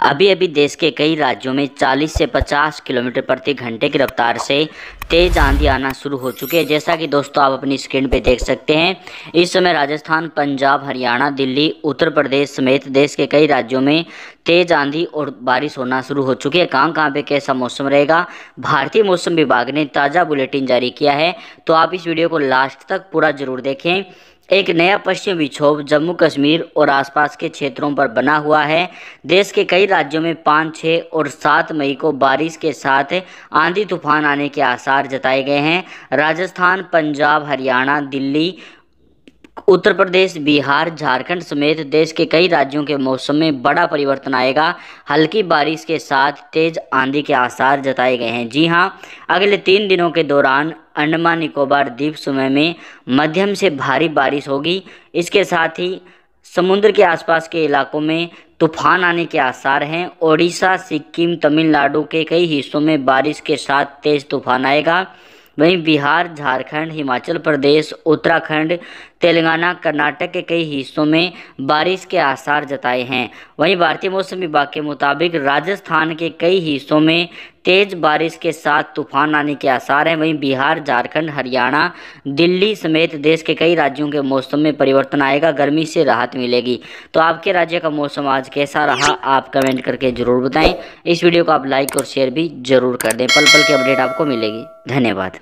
अभी अभी देश के कई राज्यों में 40 से 50 किलोमीटर प्रति घंटे की रफ्तार से तेज आंधी आना शुरू हो चुकी है जैसा कि दोस्तों आप अपनी स्क्रीन पे देख सकते हैं इस समय राजस्थान पंजाब हरियाणा दिल्ली उत्तर प्रदेश समेत देश के कई राज्यों में तेज आंधी और बारिश होना शुरू हो चुकी है कहाँ कहाँ पे कैसा मौसम रहेगा भारतीय मौसम विभाग ने ताज़ा बुलेटिन जारी किया है तो आप इस वीडियो को लास्ट तक पूरा जरूर देखें एक नया पश्चिम विक्षोभ जम्मू कश्मीर और आसपास के क्षेत्रों पर बना हुआ है देश के कई राज्यों में पाँच छः और सात मई को बारिश के साथ आंधी तूफान आने के आसार जताए गए हैं राजस्थान पंजाब हरियाणा दिल्ली उत्तर प्रदेश बिहार झारखंड समेत देश के कई राज्यों के मौसम में बड़ा परिवर्तन आएगा हल्की बारिश के साथ तेज आंधी के आसार जताए गए हैं जी हाँ अगले तीन दिनों के दौरान अंडमान निकोबार द्वीप समय में मध्यम से भारी बारिश होगी इसके साथ ही समुद्र के आसपास के इलाकों में तूफान आने के आसार हैं ओडिशा सिक्किम तमिलनाडु के कई हिस्सों में बारिश के साथ तेज तूफान आएगा वहीं बिहार झारखंड हिमाचल प्रदेश उत्तराखंड तेलंगाना कर्नाटक के कई हिस्सों में बारिश के आसार जताए हैं वहीं भारतीय मौसम विभाग के मुताबिक राजस्थान के कई हिस्सों में तेज बारिश के साथ तूफान आने के आसार हैं वहीं बिहार झारखंड हरियाणा दिल्ली समेत देश के कई राज्यों के मौसम में परिवर्तन आएगा गर्मी से राहत मिलेगी तो आपके राज्य का मौसम आज कैसा रहा आप कमेंट करके ज़रूर बताएं इस वीडियो को आप लाइक और शेयर भी ज़रूर कर दें पल पल की अपडेट आपको मिलेगी धन्यवाद